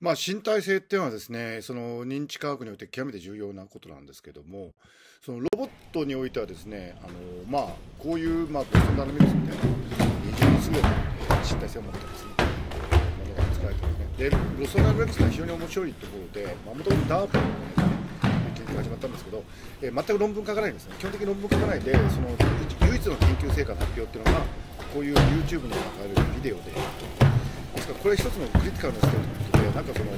まあ、身体性っていうのはですねその認知科学において極めて重要なことなんですけどもそのロボットにおいてはですねあの、まあ、こういう、まあ、ボストンダナミルスみたいな非常に優れた身体性を持ったですねものが作られてますねでロストンダナミルスが非常に面白いところでもともとダープの研究が始まったんですけど、えー、全く論文書かないんですね基本的に論文書かないでその唯一の研究成果の発表っていうのがこういう YouTube の中でビデオでかこれ一つのクリティカルなステップで、なんかその、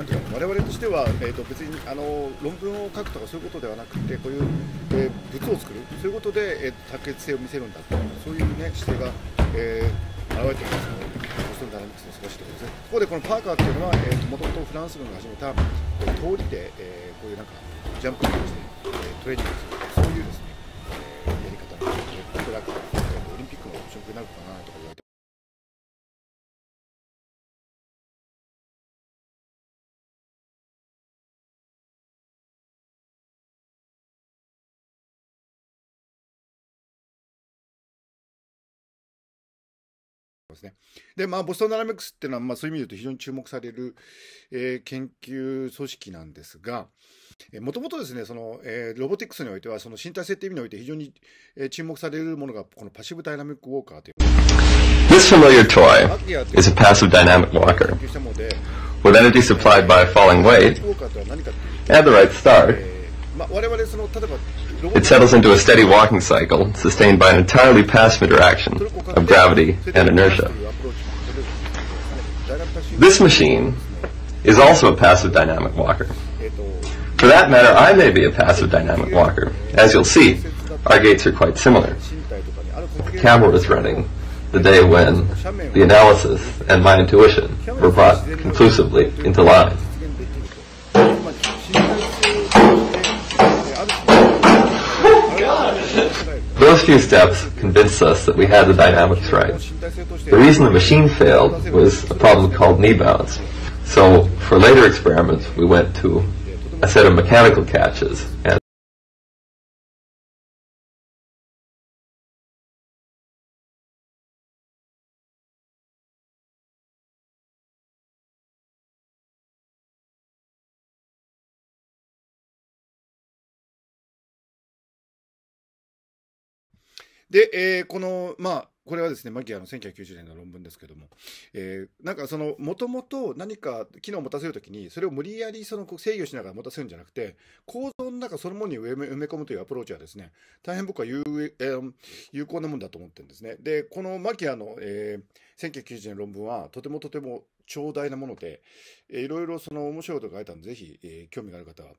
なんていうか、我々としては、えーと、別にあの論文を書くとかそういうことではなくて、こういう、えー、物を作る、そういうことで、えー、卓越性を見せるんだっていう、そういうね、姿勢が、えー、現れてきますので、ボストンダイナミックスの素しいところですね。ここでこのパーカーっていうのは、えーと、もともとフランス軍が始めた、えー、通りで、えー、こういうなんか、ジャンプをして、えー、トレーニングするとか、そういうですね、えー、やり方なんですおそらく、えー、オリンピックの種目になるかなとかますね。で、まあ、ボストンダイナミクスっていうのは、まあ、そういう意味で言うと非常に注目される、えー、研究組織なんですが、もともとですね、その、えー、ロボティクスにおいては、その身体性っていう意味において非常に、えー、注目されるものが、このパッシブダイナミックウォーカーという。This familiar toy is a passive dynamic walker. With energy supplied by falling weight a the right start, It settles into a steady walking cycle, sustained by an entirely passive interaction of gravity and inertia. This machine is also a passive dynamic walker. For that matter, I may be a passive dynamic walker. As you'll see, our gates are quite similar. The camera was running the day when the analysis and my intuition were brought conclusively into line. Those few steps convinced us that we had the dynamics right. The reason the machine failed was a problem called knee bounce. So for later experiments, we went to a set of mechanical catches and で、えー、この、まあ、これはですね、マギアの1990年の論文ですけども、えー、なんかその、もともと何か機能を持たせるときに、それを無理やりその制御しながら持たせるんじゃなくて、構造の中そのものに埋め埋め込むというアプローチはですね、大変僕は有,、えー、有効なものだと思ってるんですね。で、このマギアの、えー、1990年の論文は、とてもとても長大なもので、えー、いろいろその面白いことが書いたので、ぜひ、えー、興味がある方は、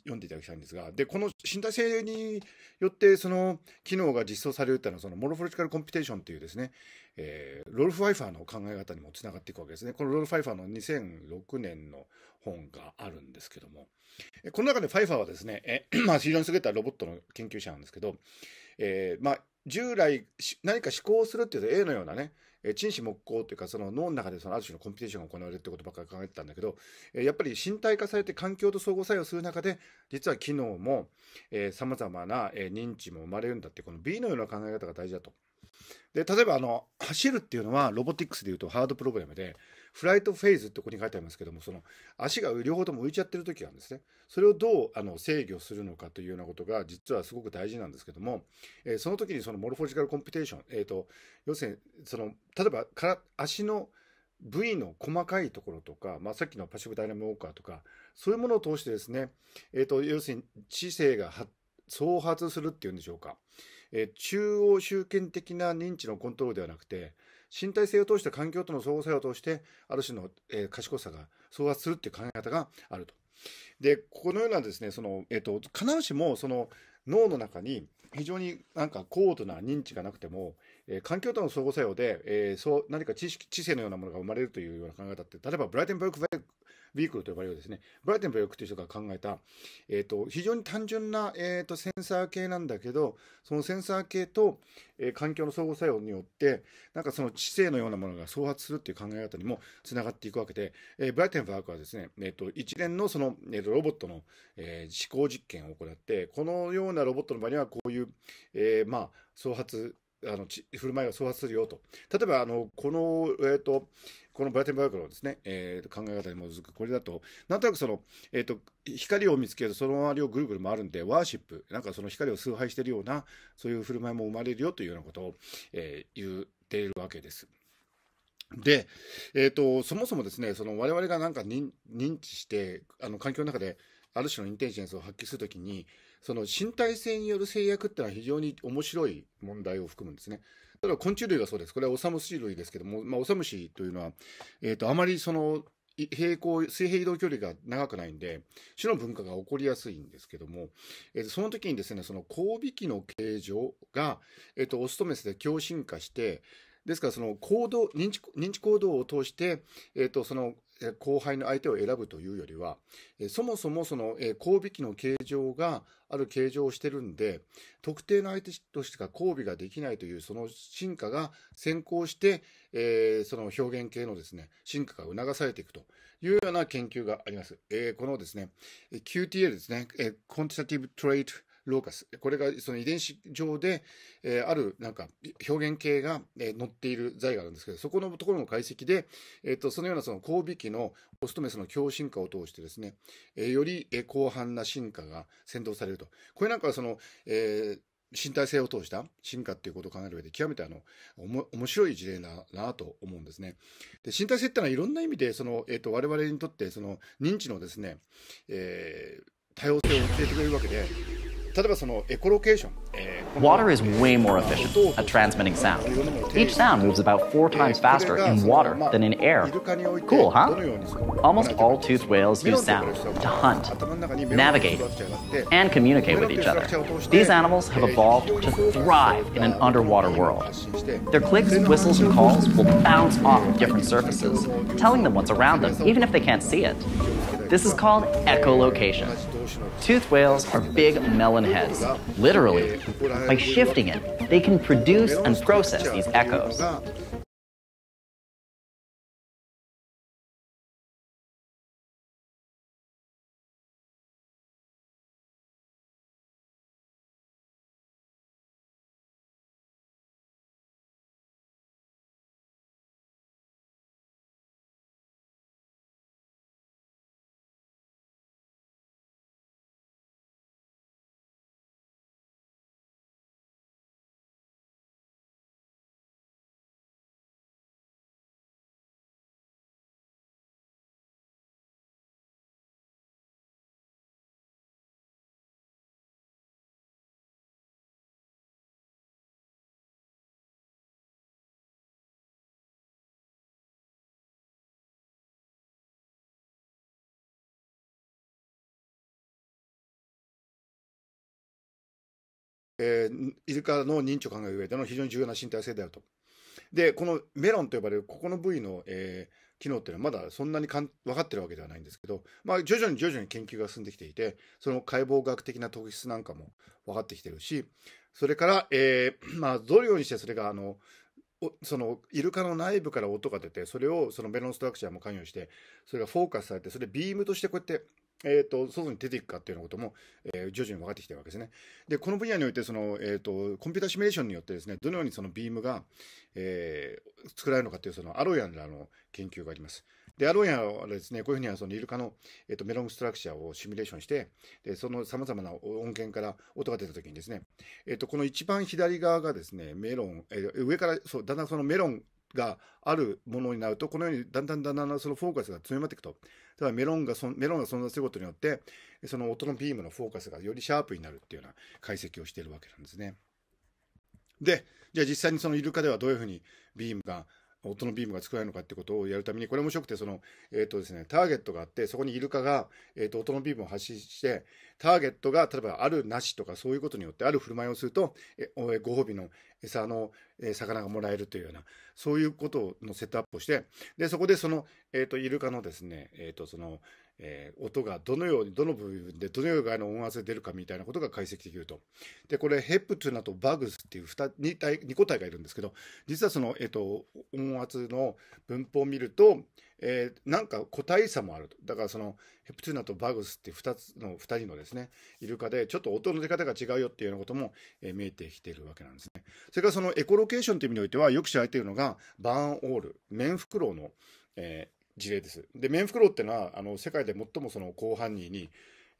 読んでいただきたいんですが、で、この身体性によってその機能が実装されるっていうのは、そのモロフォリジカルコンピテーションっていうですね、えー、ロルフ・ァイファーの考え方にもつながっていくわけですね。このロルフ・ァイファーの2006年の本があるんですけども、この中でファイファーはですね、え まあ、非常に優れたロボットの研究者なんですけど、えー、まあ、従来何か思考するっていうと A のようなねえ陳死木工というか、その脳の中でそのある種のコンピテーションが行われるってことばっかり考えてたんだけど、えやっぱり身体化されて環境と相互作用する中で、実は機能も、えま様々な、え認知も生まれるんだって、この B のような考え方が大事だと。で、例えばあの、走るっていうのはロボティクスでいうとハードプログラムで、フライトフェーズってここに書いてありますけども、その足が両方とも浮いちゃってる時なんですね。それをどうあの制御するのかというようなことが実はすごく大事なんですけども、えー、その時にそのモルフォジカルコンピュテーション、えーと、要するにその例えばから足の部位の細かいところとか、まあ、さっきのパッシブダイナムウォーカーとか、そういうものを通してですね、えーと、と要するに知性が創発するっていうんでしょうか、えー、中央集権的な認知のコントロールではなくて、身体性を通した環境との相互作用を通して、ある種の、えー、賢さが創発するっていう考え方があると。で、このようなですね、その、えっ、ー、と、必ずしも、その、脳の中に非常になんか高度な認知がなくてもえー、環境との相互作用で、えー、そう何か知識知性のようなものが生まれるというような考え方って例えばブライテンブルク・ウィークルと呼ばれるですねブライテンブルクという人が考えた、えーと、非常に単純な、えーと、センサー系なんだけどそのセンサー系と、えー、環境の相互作用によってなんかその知性のようなものが創発するという考え方にもつながっていくわけで、えー、ブライテンブルクはですね、えーと、と一連のその、えー、とロボットの、えー、思考実験を行ってこのようなロボットの場合にはこういう、えー、まあ創発あの振る舞いが創発するよと。例えば、あの、この、えっ、ー、と、このブラテンバーグのですね、えー、考え方に基づく、これだと、なんとなくその、えっ、ー、と、光を見つけるとその周りをぐるぐる回るんで、ワーシップ、なんかその光を崇拝しているような、そういう振る舞いも生まれるよというようなことを、えー、言っているわけです。で、えっ、と、そもそもですね、その我々がなんか認知して、あの、環境の中で、ある種のインテリジェンスを発揮するときに、その身体性による制約ってのは非常に面白い問題を含むんですね。ただ昆虫類がそうです。これはオサムシ類ですけども、まあ、オサムシというのは、えっ、ー、と、あまりその、平行、水平移動距離が長くないんで、種の分化が起こりやすいんですけども、えー、その時にですね、その交尾器の形状が、えっ、ー、と、オスとメスで共進化して、ですからその行動、認知、認知行動を通して、えっ、ー、と、その、後輩の相手を選ぶというよりは、そもそもその交尾機の形状がある形状をしてるんで、特定の相手としか交尾ができないというその進化が先行して、えー、その表現系のですね、進化が促されていくというような研究があります。えー、このですね、QTA ですね、え Quantitative Trait ローカス。これがその遺伝子上で、えー、あるなんか表現系が、えー、載っている材があるんですけど、そこのところの解析で、えー、と、そのようなその交尾器のオスとメスの強進化を通してですね、えー、より、広範な進化が先導されると。これなんかはその、えー、身体性を通した進化っていうことを考える上で極めてあの、おも、面白い事例だなと思うんですね。で、身体性ってのはいろんな意味で、その、えっ、ー、と、我々にとって、その、認知のですね、えー、多様性を教えてくれるわけで、Water is way more efficient at transmitting sound. Each sound moves about four times faster in water than in air. Cool, huh? Almost all toothed whales use sound to hunt, navigate, and communicate with each other. These animals have evolved to thrive in an underwater world. Their clicks, whistles, and calls will bounce off different surfaces, telling them what's around them, even if they can't see it. This is called echolocation. Toothed whales are big melon heads. Literally, by shifting it, they can produce and process these echoes. えー、イルカの認知を考える上での非常に重要な身体性であると。で、このメロンと呼ばれるここの部位の、えー、機能っていうのはまだそんなにかん分かってるわけではないんですけど、まあ、徐々に徐々に研究が進んできていて、その解剖学的な特質なんかも分かってきてるし、それから、えー、まあ、どのようにしてそれが、あの、そのイルカの内部から音が出てそれをそのメロンストラクチャーも関与してそれがフォーカスされてそれビームとしてこうやってえーと、外に出ていくかっていうようなことも、えー、徐々に分かってきてるわけですね。で、この分野においてその、えーと、コンピュータシミュレーションによってですね、どのようにそのビームが、えー、作られるのかというそのアロヤンらの研究があります。で、アロヤンはですね、こういうふうにはそのイルカの、えーと、とメロンストラクチャーをシミュレーションして、でそのさまざまな音源から音が出たときにですね、えーと、この一番左側がですね、メロン、えー、上からそうだんだんそのメロンがあるものになると、このようにだんだんだんだんそのフォーカスが強まっていくと。ただメロンがメロンが存在することによって、その音のビームのフォーカスがよりシャープになるっていうような解析をしているわけなんですね。で、じゃあ実際にそのイルカではどういうふうにビームが音のビームが少れるのかってことをやるために、これ面白くて、その、えっ、ー、とですね、ターゲットがあって、そこにイルカが、えっ、ー、と、音のビームを発信して、ターゲットが、例えば、ある、なしとか、そういうことによって、ある振る舞いをすると、えご褒美の餌の、えー、魚がもらえるというような、そういうことのセットアップをして、で、そこで、その、えっ、ー、と、イルカのですね、えっ、と、その、えー、音がどのように、どの部分でどのような音圧で出るかみたいなことが解析できると。で、これ、ヘプトゥナとバグスっていう 2, 2, 体2個体がいるんですけど、実はその、えっ、ー、と、音圧の分布を見ると、えー、なんか個体差もあると。だからその、ヘプトゥナとバグスって2つの、2人のですね、イルカで、ちょっと音の出方が違うよっていうようなことも、えー、見えてきているわけなんですね。それからそのエコロケーションという意味においては、よく知られているのが、バーンオール、メンフクロウの、えー、事例です。で、メンフクロウってのは、あの世界で最もその広範囲に、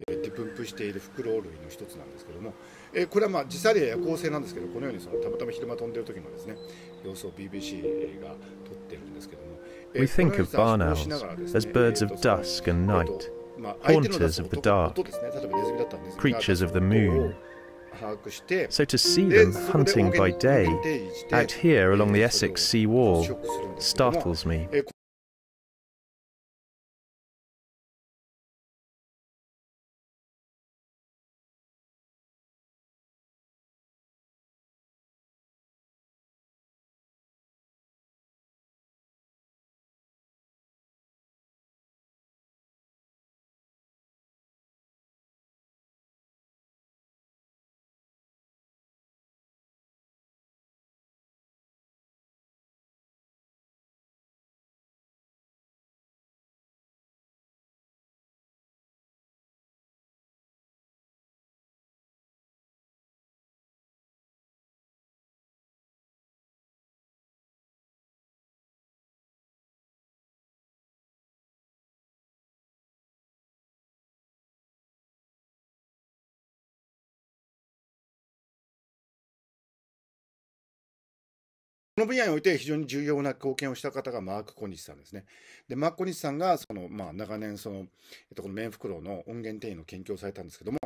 えー、ディプンプしているフクロウ類の一つなんですけども、えー、これはまあ自サリや夜行性なんですけど、このようにそのたまたま昼間飛んでる時のですね、様子を BBC think of barn owls as birds of dusk and night, haunters of the dark, creatures of the moon. So to see them hunting by day, out here along the Essex sea wall, startles me. この分野において非常に重要な貢献をした方がマーク・コニシさんですね。で、マーク・コニシさんが、その、まあ、長年、その、えっと、このメンフクロウの音源転移の研究をされたんですけども、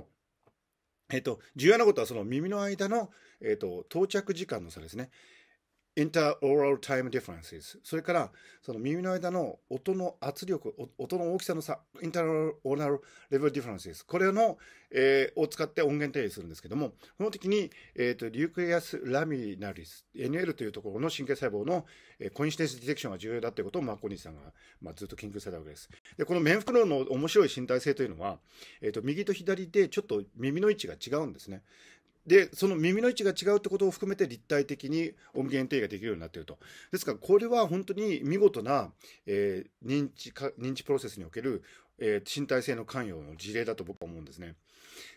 えっと、重要なことは、その耳の間の、えっと、到着時間の差ですね。インターオーラルタイムディファレンスそれからその耳の間の音の圧力音の大きさの差インターオーラルレベルディファレンスこれの、えー、を使って音源定義するんですけどもこの時に、えーと、リュークリアス・ラミナリス NL というところの神経細胞の、えー、コインシテンスディテクションが重要だということをマッコニーさんが、まあ、ずっと研究されたわけですでこの面袋の面白い身体性というのは、えーと右と左でちょっと耳の位置が違うんですねで、その耳の位置が違うってことを含めて立体的に音源定義ができるようになっていると。ですから、これは本当に見事な、えー、認知か、認知プロセスにおける、えー、身体性の関与の事例だと僕は思うんですね。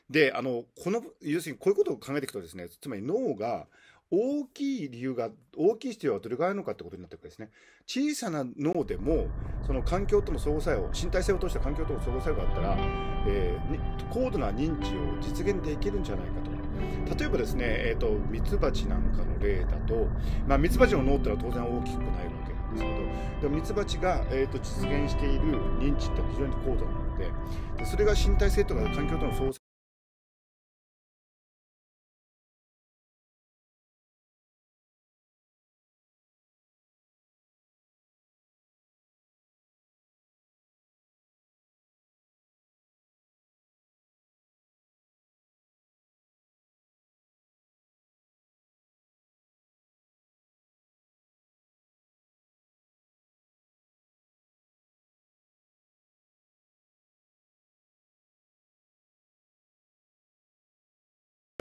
で、あの、この、要するにこういうことを考えていくとですね、つまり脳が大きい理由が、大きい必要はどれぐらいあるのかってことになってくるですね。小さな脳でも、その環境との相互作用、身体性を通した環境との相互作用があったら、えー、高度な認知を実現できるんじゃないかと。例えばですね、えと、ミツバチなんかの例だと、まあ、ミツバチの脳ってのは当然大きくないわけなんですけどでもミツバチが、えーと、と実現している認知って非常に高度なのででそれが身体性とか環境との相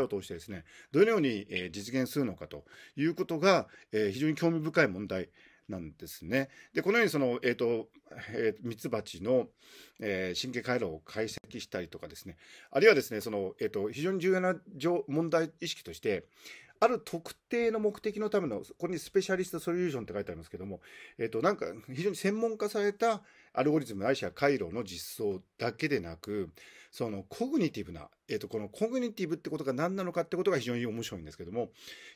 を通してですね、どのように、実現するのかということが、非常に興味深い問題なんですね。で、このようにその、えっ、ー、と、ミツバチの、神経回路を解析したりとかですね、あるいはですね、その、えっ、ー、と、非常に重要な問題意識として、ある特定の目的のための、ここにスペシャリストソリューションって書いてありますけども、えと、なんか非常に専門化されたアルゴリズム愛い回路の実装だけでなく、そのコグニティブな、えっ、ー、と、このコグニティブってことが何なのかってことが非常に面白いんですけども、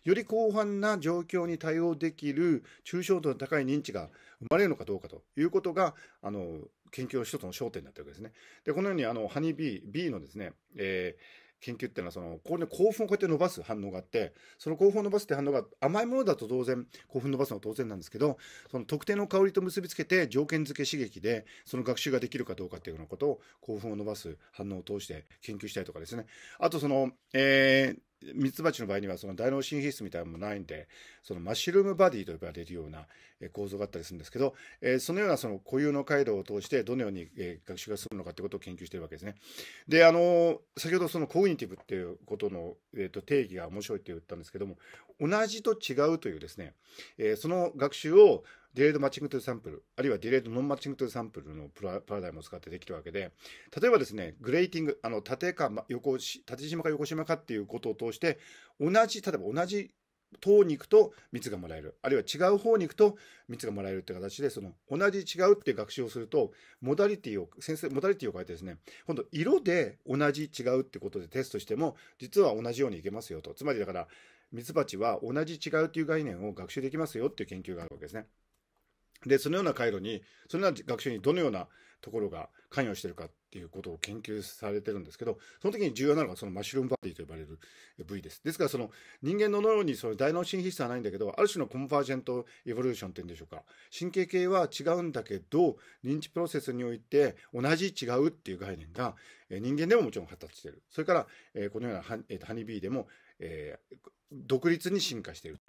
より広範な状況に対応できる抽象度の高い認知が生まれるのかどうかということが、あの、研究の一つの焦点になってるわけですね。で、このように、あの、ハニービー、ビーのですね、えー、研究っていうのはそのこう、ね、興奮をこうやって伸ばす反応があってその興奮を伸ばすって反応が甘いものだと当然興奮を伸ばすのは当然なんですけどその特定の香りと結びつけて条件付け刺激でその学習ができるかどうかっていうようなことを興奮を伸ばす反応を通して研究したりとかですねあとその、えーミツバチの場合にはその大脳神秘質みたいなのもないんで、そのマッシュルームバディと呼ばれるような構造があったりするんですけど、えー、そのようなその固有の回路を通してどのように、え学習が進むのかということを研究しているわけですね。で、あの、先ほどそのコグニティブっていうことの、えーと定義が面白いって言ったんですけども、同じと違うというですね、えー、その学習をディレイドマッチングトゥサンプル、あるいはディレイドノンマッチングトゥサンプルのプラパラダイムを使ってできるわけで、例えばですね、グレーティング、あの、縦か横、縦島か横島かっていうことを通して、同じ、例えば同じ塔に行くと蜜がもらえる。あるいは違う方に行くと蜜がもらえるって形で、その同じ違うっていう学習をすると、モダリティを、先生、モダリティを変えてですね、今度色で同じ違うってことでテストしても、実は同じようにいけますよと。つまりだから、ミツバチは同じ違うという概念を学習できますよという研究があるわけですね。で、そのような回路に、そのような学習にどのようなところが関与しているかっていうことを研究されてるんですけど、その時に重要なのがそのマッシュルームバディと呼ばれる部位です。ですからその人間の脳にその大脳新皮質はないんだけど、ある種のコンバージェントエボリューションっていうんでしょうか。神経系は違うんだけど、認知プロセスにおいて同じ違うっていう概念が人間でももちろん発達している。それから、このようなハニビーでも、えー、独立に進化している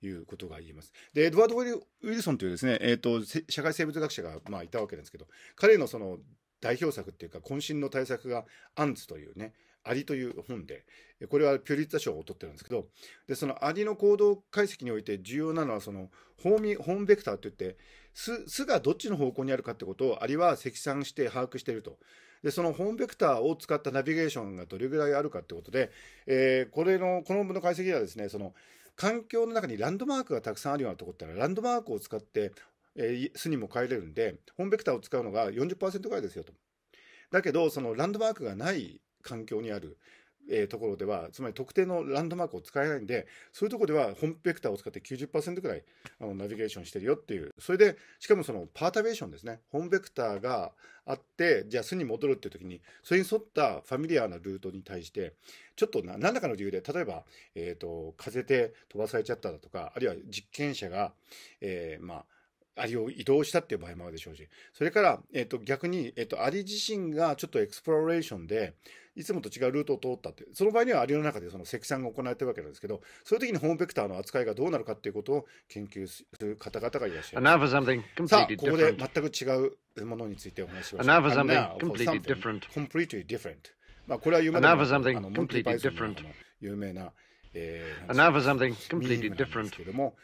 ということが言えます。でエドワード・ウィルソンというですね、えーと、社会生物学者が、まあ、いたわけですけど彼のその代表作っていうか渾身の対策が「アンツ」というねアリという本でこれはピュリッツァ賞を取ってるんですけどでそのアリの行動解析において重要なのはそのホーミホームベクターといって巣がどっちの方向にあるかってことを、あいは積算して把握していると。で、そのホームベクターを使ったナビゲーションがどれぐらいあるかってことで、えー、これの、この分の解析ではですね、その、環境の中にランドマークがたくさんあるようなところったら、ランドマークを使って、えー、巣にも帰れるんで、ホームベクターを使うのが40%ぐらいですよと。だけど、そのランドマークがない環境にあるえー、ところでは、つまり特定のランドマークを使えないんで、そういうところではホームベクターを使って90%くらいあのナビゲーションしてるよっていう、それで、しかもそのパータベーションですね、ホームベクターがあって、じゃあ巣に戻るっていう時に、それに沿ったファミリアなルートに対して、ちょっと何らかの理由で、例えば、えっ、ー、と、風で飛ばされちゃっただとか、あるいは実験者が、えー、まあ、アリを移動したっていう場合もあるでしょうし、それから、えっ、ー、と、逆に、えっ、ー、と、アリ自身がちょっとエクスプロレーションで、いつもと違うルートを通ったって、その場合にはアリの中でその積算が行われてるわけなんですけど、そういう時にホームベクターの扱いがどうなるかっていうことを研究する方々がいらっしゃる。さあ、ここで全く違うものについてお話しします。a n n o m f o r まあ、これは有名な。a n o t h ィ r s o m e 有名な。えー、a n o t けども、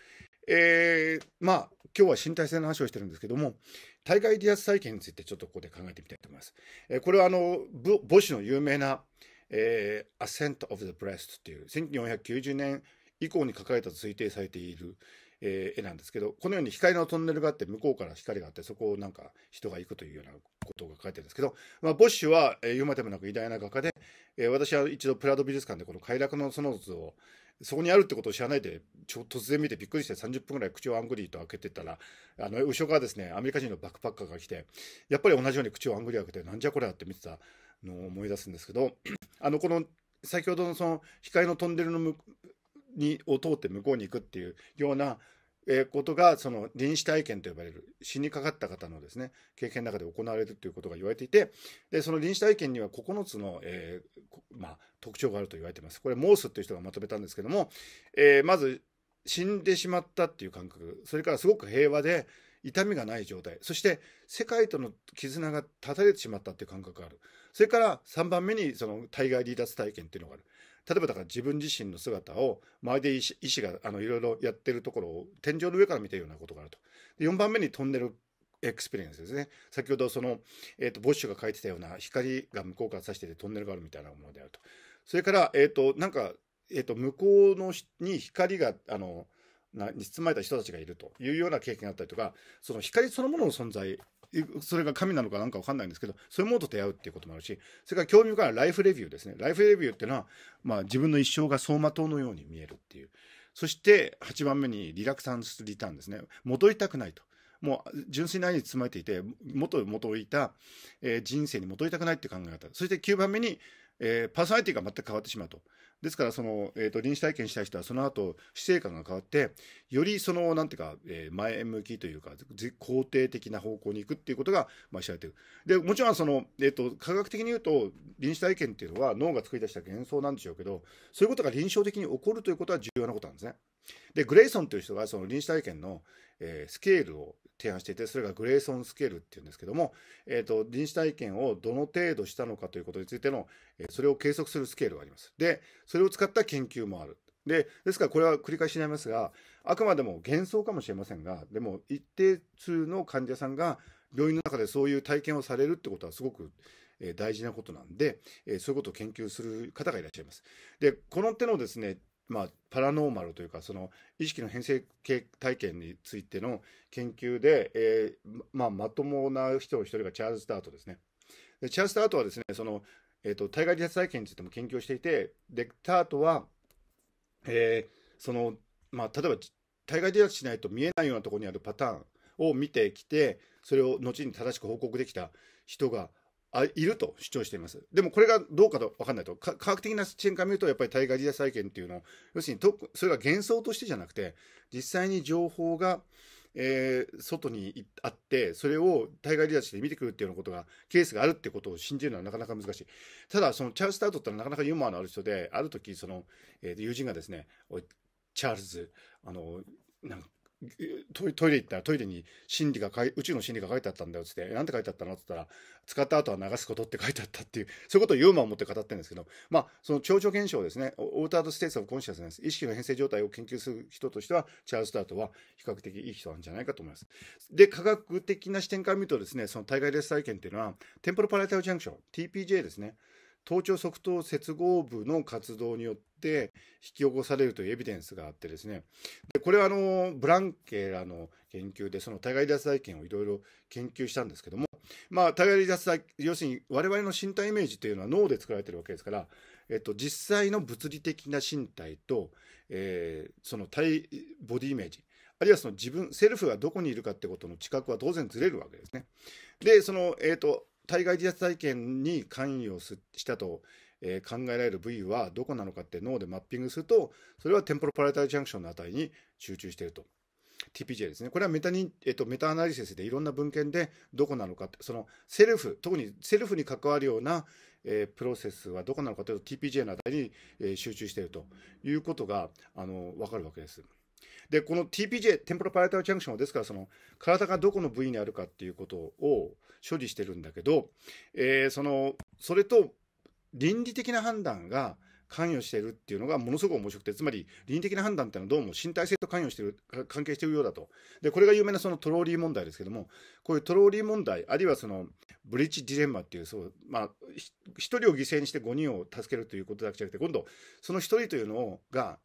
えー、まあ、今日は身体性の話をしてるんですけども、対外離脱再建についてちょっとここで考えてみたいと思います。えー、これはあの、ボッシュの有名な、Ascent of the Breast っていう1490年以降に書かれたと推定されている、えー、絵なんですけど、このように光のトンネルがあって、向こうから光があって、そこをなんか人が行くというようなことが書いてるんですけど、まあ、ボッシュは、えー、言うまでもなく偉大な画家で、えー、私は一度プラド美術館でこの快楽の園図を、そこにあるってことを知らないで、ちょ突然見てびっくりして30分ぐらい口をアングリーと開けてたら、あの、後ろからですね、アメリカ人のバックパッカーが来て、やっぱり同じように口をアングリー開けて、なんじゃこりゃって見てたのを思い出すんですけど、あの、この、先ほどのその、光のトンネルの向にを通って向こうに行くっていうようなえことがその臨死体験と呼ばれる死にかかった方のですね経験の中で行われるということが言われていてでその臨死体験には9つの、えー、まあ、特徴があると言われていますこれモースという人がまとめたんですけども、えー、まず死んでしまったっていう感覚それからすごく平和で痛みがない状態そして世界との絆が断たれてしまったっていう感覚があるそれから3番目にその対外離脱体験っていうのがある例えばだから自分自身の姿を周りで医師医師があのいろいろやってるところを天井の上から見てるようなことがあると。で4番目にトンネルエクスペリエンスですね。先ほどその、えっ、ー、と、ボッシュが書いてたような光が向こうから差しててトンネルがあるみたいなものであると。それから、えっ、ー、と、なんか、えっ、ー、と、向こうのに光が、あの、なに包まれた人たちがいるというような経験があったりとか、その光そのものの存在それが神なのかなんかわかんないんですけど、そういうものと出会うっていうこともあるし、それから興味深いライフレビューですね。ライフレビューっていうのは、まあ自分の一生が走馬灯のように見えるっていう。そして8番目にリラクサンスリターンですね。戻りたくないと。もう純粋な愛に包まれていて、元々いた、えー、人生に戻りたくないって考え方。そして9番目に、えー、パーソナリティが全く変わってしまうと。ですから、その、えー、と、臨死体験した人は、その後、死生観が変わって、よりその、なんていうか、えー、前向きというか、肯定的な方向に行くっていうことが、知られてる。で、もちろん、その、えー、と、科学的に言うと、臨死体験っていうのは、脳が作り出した幻想なんでしょうけど、そういうことが臨床的に起こるということは重要なことなんですね。で、グレイソンという人が、その臨死体験の、えー、スケールを提案していて、それがグレーソンスケールっていうんですけども、えっ、ー、と、臨死体験をどの程度したのかということについての、えー、それを計測するスケールがあります。で、それを使った研究もある。で、ですからこれは繰り返しになりますが、あくまでも幻想かもしれませんが、でも一定数の患者さんが病院の中でそういう体験をされるってことはすごく、え大事なことなんで、えそういうことを研究する方がいらっしゃいます。で、この手のですね、まあ、パラノーマルというかその意識の変性体験についての研究で、えー、まあ、まともな人を一人がチャールズ・ダートですね。でチャールズ・ダートはですねその、えーと、体外離脱体験についても研究していてでタートは、えー、そのまあ、例えば体外離脱しないと見えないようなところにあるパターンを見てきてそれを後に正しく報告できた人があいると主張しています。でもこれがどうかと分かんないと、科学的な視点から見ると、やっぱり対外時代再建っていうのを、要するにと、それが幻想としてじゃなくて、実際に情報が、えー、外にあって、それを対外離脱して見てくるっていうようなことが、ケースがあるってことを信じるのはなかなか難しい。ただ、そのチャールズ・タートってのはなかなかユーモアのある人で、ある時、その、えー、友人がですね、チャールズ、あの、なんかトイレ行ったらトイレに理が宇宙の真理が書いてあったんだよっ言って何て書いてあったのって言ったら使った後は流すことって書いてあったっていうそういうことをユーモアを持って語ってるんですけどまあその超常現象ですねオータード・ステーツ・オブ・コンシャスネス意識の変性状態を研究する人としてはチャールズ・ダートは比較的いい人なんじゃないかと思いますで科学的な視点から見るとですねその体外レス体験っていうのはテンポロ・パラタル・ジャンクション TPJ ですね頭頂側頭接合部の活動によって引き起こされるというエビデンスがあってですねでこれはあのブランケらの研究でその体外離脱体験をいろいろ研究したんですけども、まあ、対外離脱体要するに我々の身体イメージというのは脳で作られてるわけですから、えっと、実際の物理的な身体と、えー、その体ボディイメージあるいはその自分、セルフがどこにいるかってことの知覚は当然ずれるわけですね。で、その、えっ、ー、と、対外自殺体験に関与したと、えー、考えられる部位はどこなのかって脳でマッピングすると、それはテンポロパラタルジャンクションの値に集中していると。TPJ ですね。これはメタに、えっと、メタアナリシスでいろんな文献でどこなのかって、そのセルフ、特にセルフに関わるような、えー、プロセスはどこなのかというと TPJ の値に、えー、集中しているということが、あの、わかるわけです。で、この TPJ、テンポロパラタルジャンクションは、ですから、その、体がどこの部位にあるかっていうことを処理してるんだけど、えー、その、それと、倫理的な判断が関与しているっていうのがものすごく面白くて、つまり、倫理的な判断っていうのはどうも身体性と関与してる、関係してるようだと。で、これが有名なそのトローリー問題ですけども、こういうトローリー問題、あるいはその、ブリッジディレンマっていう、そう、まあ、一人を犠牲にして5人を助けるということだけじゃなくて、今度、その一人というのが、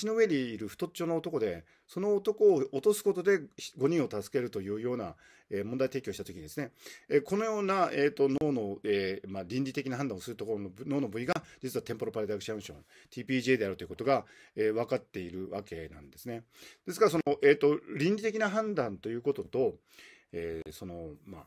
橋の上にいる太っちょの男で、その男を落とすことで5人を助けるというような、えー、問題提起をしたときにですね、えー、このような、えーと、脳の、えーまあ、倫理的な判断をするところの脳の部位が、実はテンポロパレダクシャンション、TPJ であるということが、えー、分かっているわけなんですね。ですから、その、えーと、と倫理的な判断ということと、えー、その、まあ、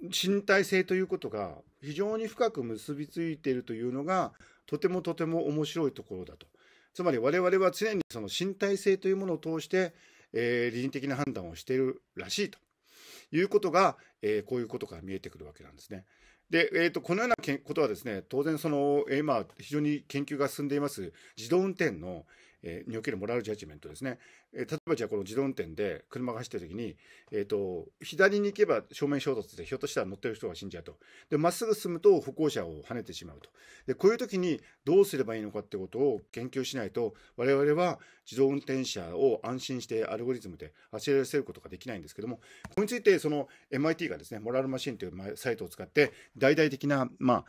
身体性ということが非常に深く結びついているというのが、とてもとても面白いところだと。つまり我々は常にその身体性というものを通して、えー、理人的な判断をしているらしいということが、えー、こういうことから見えてくるわけなんですね。で、えーと、このようなことはですね当然そのえ今非常に研究が進んでいます自動運転の、えー、におけるモラルジャッジメントですね、えー、例えばじゃあこの自動運転で車が走ってる時に、えーと、左に行けば正面衝突でひょっとしたら乗ってる人が死んじゃうとでまっすぐ進むと歩行者を跳ねてしまうとでこういう時にどうすればいいのかってことを研究しないと我々は自動運転車を安心してアルゴリズムで走らせることができないんですけどもこれについてその MIT がですねモラルマシンというサイトを使って大々的なまあ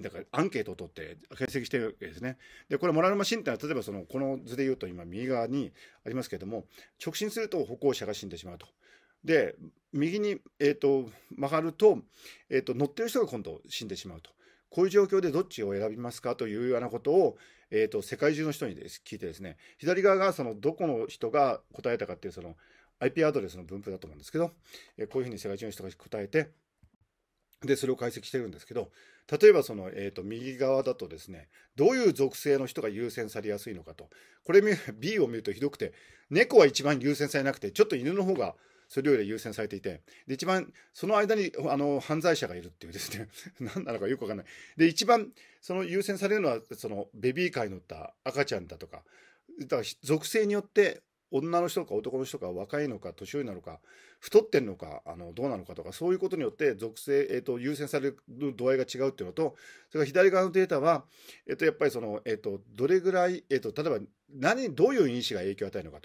だからアンケートを取って解析してるわけですね。で、これ、モラルマシンってのは、例えばその、この図で言うと、今、右側にありますけれども、直進すると歩行者が死んでしまうと。で、右に、えっ、ー、と、曲がると、えっ、ー、と、乗ってる人が今度死んでしまうと。こういう状況でどっちを選びますかというようなことを、えっ、ー、と、世界中の人にです聞いてですね、左側がその、どこの人が答えたかっていう、その、IP アドレスの分布だと思うんですけど、えこういうふうに世界中の人が答えて、で、それを解析してるんですけど、例えばその、えー、と、右側だとですね、どういう属性の人が優先されやすいのかと。これ B を見るとひどくて、猫は一番優先されなくて、ちょっと犬の方がそれより優先されていて、で、一番、その間に、あの、犯罪者がいるっていうですね、何 なのかよくわかんない。で、一番、その優先されるのは、その、ベビーカーに乗った赤ちゃんだとか、だから、属性によって、女の人か男の人か若いのか年寄りなのか太ってんのか、あの、どうなのかとか、そういうことによって属性、えー、と、優先される度合いが違うっていうのと、それから左側のデータは、えー、と、やっぱりその、えー、と、どれぐらい、えと、例えば、何、どういう因子が影響を与えるのか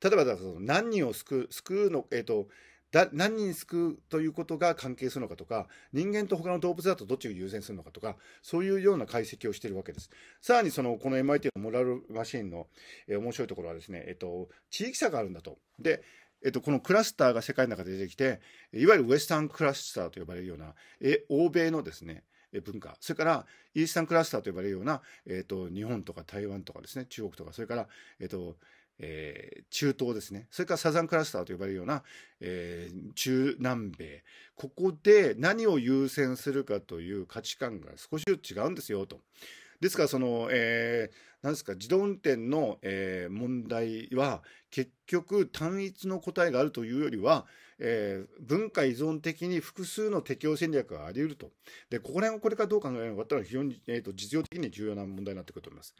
と。例えば、その何人を救う、救うの、えと、だ何人救うということが関係するのかとか人間と他の動物だとどっちが優先するのかとかそういうような解析をしているわけですさらにそのこの MIT のモラルマシンの、えー、面白いところはですね、えと、地域差があるんだとでえっと、このクラスターが世界の中で出てきて、いわゆるウエスタンクラスターと呼ばれるような、え欧米のですね、文化、それからイースタンクラスターと呼ばれるような、えと、日本とか台湾とかですね、中国とか、それから、えと、えー、中東ですね。それからサザンクラスターと呼ばれるような、えー、中南米。ここで何を優先するかという価値観が少しずつ違うんですよ、と。ですからその、えー、なんですか自動運転の、えー、問題は結局単一の答えがあるというよりは、えー、文化依存的に複数の適用戦略があり得るとでここら辺をこれからどう考えるのかというのは非常に、えーと、実用的に重要な問題になってくると思います。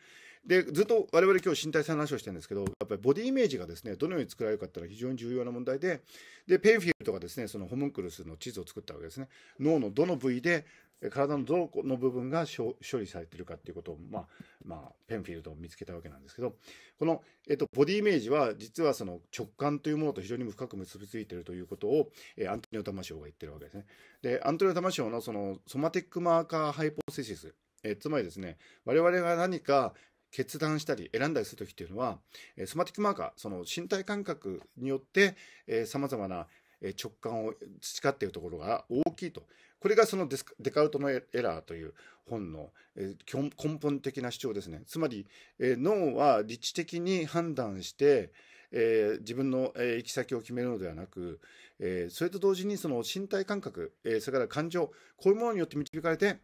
でずっと我々今日身体性の話をしてるんですけどやっぱりボディイメージがですねどのように作られるかっていうのは非常に重要な問題ででペンフィルとかですねそのホムンクルスの地図を作ったわけですね脳のどの部位で体のどこの部分が処理されてるかっていうことを、まあ、まあ、ペンフィールドを見つけたわけなんですけど、この、えっと、ボディイメージは、実はその直感というものと非常に深く結びついているということを、えアントニオ・タマショーが言ってるわけですね。で、アントニオ・タマショーのその、ソマティックマーカーハイポセシス、えつまりですね、我々が何か決断したり選んだりするときっていうのは、えソマティックマーカー、その身体感覚によって、えま様々な直感を培っているところが大きいとこれがそのデカルトのエラーという本の、えー、根本的な主張ですね。つまり、えー、脳は理知的に判断して、えー、自分の、えー、行き先を決めるのではなく、えー、それと同時にその身体感覚、えそれから感情、こういうものによって導かれて、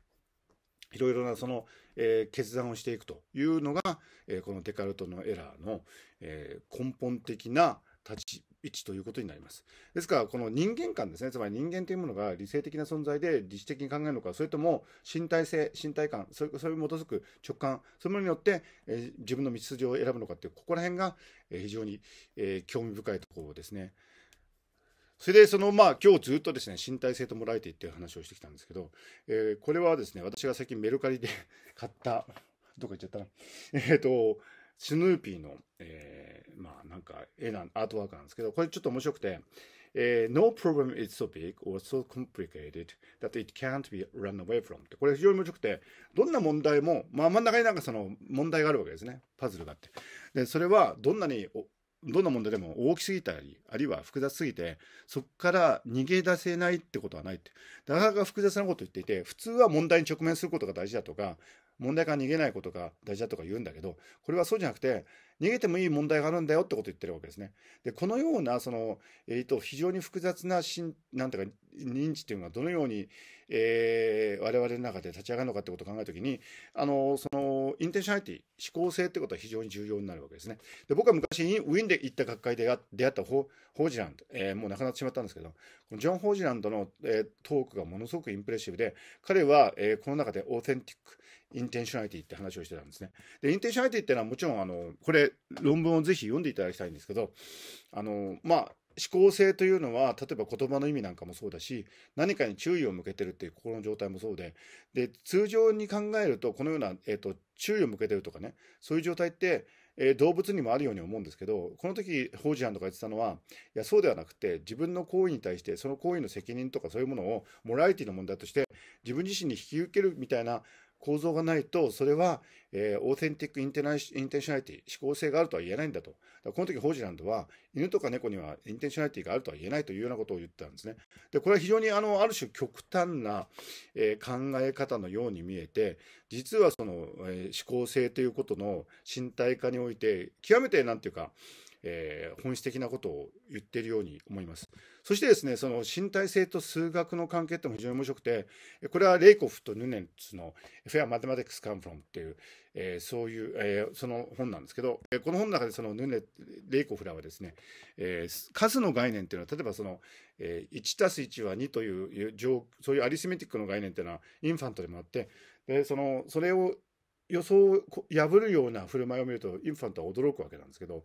いろいろなその、え決断をしていくというのが、えこのデカルトのエラーの、え根本的な立ち置ということになります。ですから、この人間観ですね、つまり人間というものが理性的な存在で理知的に考えるのか、それとも身体性、身体感、それそれに基づく直感、そういうものによって、えー、自分の道筋を選ぶのかっていう、ここら辺が、えー、非常に、えー、興味深いところですね。それで、その、まあ、今日ずっとですね、身体性ともらえていっていう話をしてきたんですけど、えー、これはですね、私が最近メルカリで買った、どこ行っちゃった えっ、と、スヌーピーの、えー、まあなんか絵なアートワークなんですけど、これちょっと面白くて、えー、No problem is so big or so complicated that it can't be run away from ってこれ非常に面白くて、どんな問題も、まあ真ん中になんかその問題があるわけですね。パズルがあって。で、それはどんなにお、どんな問題でも大きすぎたり、あるいは複雑すぎて、そこから逃げ出せないってことはないって。なかなか複雑なことを言っていて、普通は問題に直面することが大事だとか、問題から逃げないことが大事だとか言うんだけど、これはそうじゃなくて、逃げてもいい問題があるんだよってことを言ってるわけですね。で、このような、その、えー非常に複雑なしん、なんていうか、認知というのがどのように、えー、我々の中で立ち上がるのかってことを考えるときに、あの、その、インテンショナリティ、思考性ってことは非常に重要になるわけですね。で、僕は昔ウィンで行った学会で出会ったホホージランド、えー、もう亡くなってしまったんですけど、このジョン・ホージランドの、えー、トークがものすごくインプレッシブで、彼は、えー、この中でオーセンティック、インテンショナリティって話をしてたんですね。で、インテンショナリティっていうのはもちろん、あの、これ、論文をぜひ読んでいただきたいんですけど、あの、まあ、思考性というのは例えば言葉の意味なんかもそうだし何かに注意を向けてるっていう心の状態もそうでで通常に考えるとこのような、えーと、注意を向けてるとかねそういう状態って、えー、動物にもあるように思うんですけどこの時法事犯とか言ってたのはいやそうではなくて自分の行為に対してその行為の責任とかそういうものをモラリティの問題として自分自身に引き受けるみたいな構造がないと、それは、えー、オーセンティックインテナインテンショナリティ、思考性があるとは言えないんだと。だこの時、ホージランドは、犬とか猫にはインテンショナリティがあるとは言えないというようなことを言ったんですね。で、これは非常に、あの、ある種極端な、えー、考え方のように見えて、実はその、えー、思考性ということの身体化において、極めて、なんていうか、えー、本質的なことを言っているように思います。そしてですね、その身体性と数学の関係っても非常に面白くて、これはレイコフとヌネンツのフェアマテマティクスカンフロムっていう、えー、そういう、えー、その本なんですけど、この本の中でそのヌネ、レイコフらはですね、えー、数の概念っていうのは、例えばその、え1たす1は2という、そういうアリスメティックの概念っていうのはインファントでもあって、でそのそれを予想を破るような振る舞いを見るとインファントは驚くわけなんですけど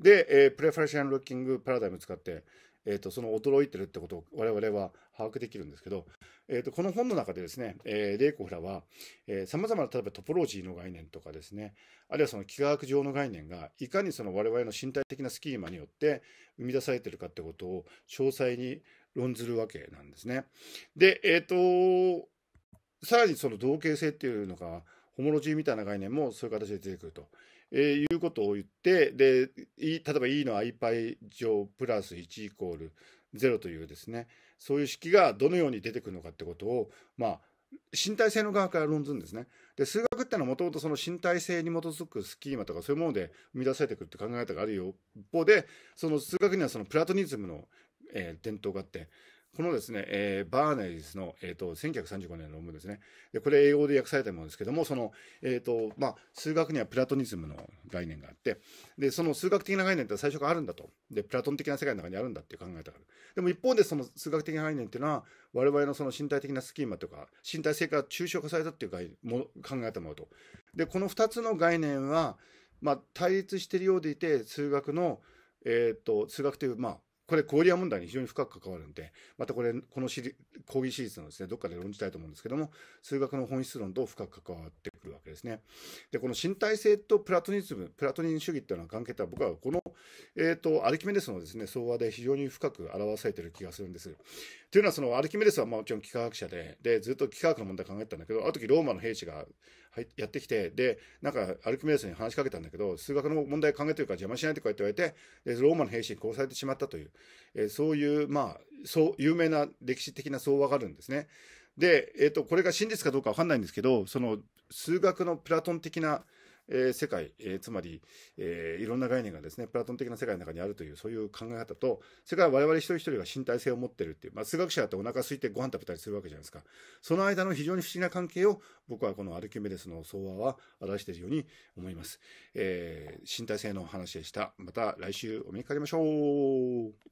で、えー、プレファレシアン・ロッキング・パラダイムを使って、えーと、その驚いてるってことを我々は把握できるんですけど、えーと、この本の中でですね、えー、レイコフラはさまざまな例えばトポロジーの概念とかですねあるいはその幾何学上の概念がいかにその我々の身体的なスキーマによって生み出されてるかってことを詳細に論ずるわけなんですね。で、えーと、とさらにその同型性っていうのがホモロジーみたいな概念もそういう形で出てくると。えー、いうことを言ってで例えば E の iπ 乗プラス1イコール0というですねそういう式がどのように出てくるのかってことをまあ身体性の側から論ずるんですね。で数学ってのはもともとその身体性に基づくスキーマとかそういうもので生み出されてくるって考え方があるよ一方でその数学にはそのプラトニズムの、えー、伝統があってこのですね、えー、バーネイズの、えーと、1935年の論文ですねで。これ英語で訳されたものですけども、その、えーとまあ、数学にはプラトニズムの概念があって、でその数学的な概念って最初からあるんだとで。プラトン的な世界の中にあるんだっていう考え方がある。でも一方でその数学的な概念っていうのは、我々のその身体的なスキーマとか、身体性から抽象化されたっていう概も考えたものと。で、この2つの概念は、まあ、対立しているようでいて、数学の、えーと数学という、まあ、これ、郡山問題に非常に深く関わるんで、またこれ、このシリ講義シリーズのですね、どっかで論じたいと思うんですけども、数学の本質論と深く関わってくるわけですね。で、この身体性とプラトニズム、プラトニン主義っていうのは関係とは僕はこの、えっ、ー、と、アルキメデスのですね、総和で非常に深く表されている気がするんです。というのは、そのアルキメデスはもちろん幾何学者で、で、ずっと幾何学の問題考えてたんだけど、ある時ローマの兵士がはい、やってきて、で、なんかアルキメデスに話しかけたんだけど、数学の問題考えてるから邪魔しないとか言われて、でローマの兵士に殺されてしまったという、えそういう、まあ、そう、有名な歴史的な相場があるんですね。で、えっ、ー、と、これが真実かどうかわかんないんですけど、その、数学のプラトン的な、え世界、えつまり、えいろんな概念がですね、プラトン的な世界の中にあるという、そういう考え方と、それから我々一人一人が身体性を持ってるっていう、まあ、数学者だってお腹空いてご飯食べたりするわけじゃないですか。その間の非常に不思議な関係を、僕はこのアルキメデスの相和は表しているように思います。えー、身体性の話でした。また来週お目にかりましょう。